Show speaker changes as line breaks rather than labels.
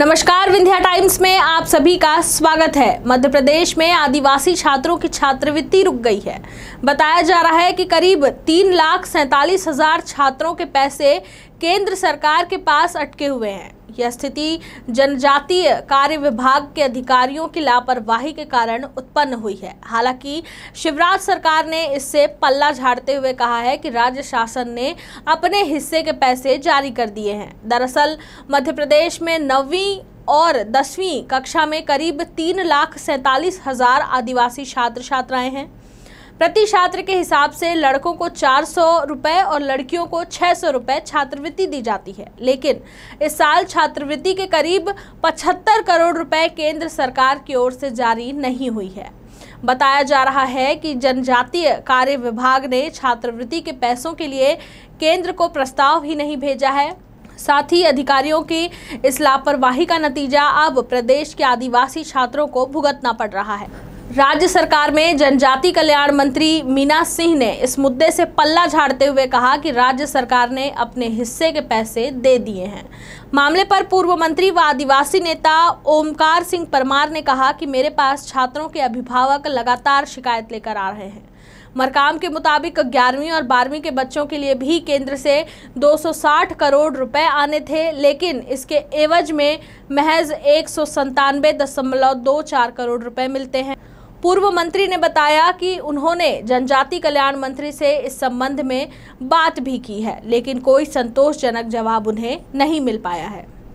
नमस्कार विंध्या टाइम्स में आप सभी का स्वागत है मध्य प्रदेश में आदिवासी छात्रों की छात्रवृत्ति रुक गई है बताया जा रहा है कि करीब तीन लाख सैंतालीस हजार छात्रों के पैसे केंद्र सरकार के पास अटके हुए हैं यह स्थिति जनजातीय कार्य विभाग के अधिकारियों की लापरवाही के कारण उत्पन्न हुई है हालांकि शिवराज सरकार ने इससे पल्ला झाड़ते हुए कहा है कि राज्य शासन ने अपने हिस्से के पैसे जारी कर दिए हैं दरअसल मध्य प्रदेश में नवी और दसवीं कक्षा में करीब तीन लाख सैंतालीस हजार आदिवासी छात्र छात्राएं हैं प्रति छात्र के हिसाब से लड़कों को चार सौ रुपये और लड़कियों को छः सौ रुपये छात्रवृत्ति दी जाती है लेकिन इस साल छात्रवृत्ति के करीब पचहत्तर करोड़ रुपये केंद्र सरकार की ओर से जारी नहीं हुई है बताया जा रहा है कि जनजातीय कार्य विभाग ने छात्रवृत्ति के पैसों के लिए केंद्र को प्रस्ताव ही नहीं भेजा है साथ ही अधिकारियों की इस लापरवाही का नतीजा अब प्रदेश के आदिवासी छात्रों को भुगतना पड़ रहा है राज्य सरकार में जनजाति कल्याण मंत्री मीना सिंह ने इस मुद्दे से पल्ला झाड़ते हुए कहा कि राज्य सरकार ने अपने हिस्से के पैसे दे दिए हैं मामले पर पूर्व मंत्री व आदिवासी नेता ओमकार सिंह परमार ने कहा कि मेरे पास छात्रों के अभिभावक लगातार शिकायत लेकर आ रहे हैं मरकाम के मुताबिक ग्यारहवीं और बारहवीं के बच्चों के लिए भी केंद्र से 260 करोड़ रुपए आने थे लेकिन इसके एवज में महज एक करोड़ रुपए मिलते हैं पूर्व मंत्री ने बताया कि उन्होंने जनजाति कल्याण मंत्री से इस संबंध में बात भी की है लेकिन कोई संतोषजनक जवाब उन्हें नहीं मिल पाया है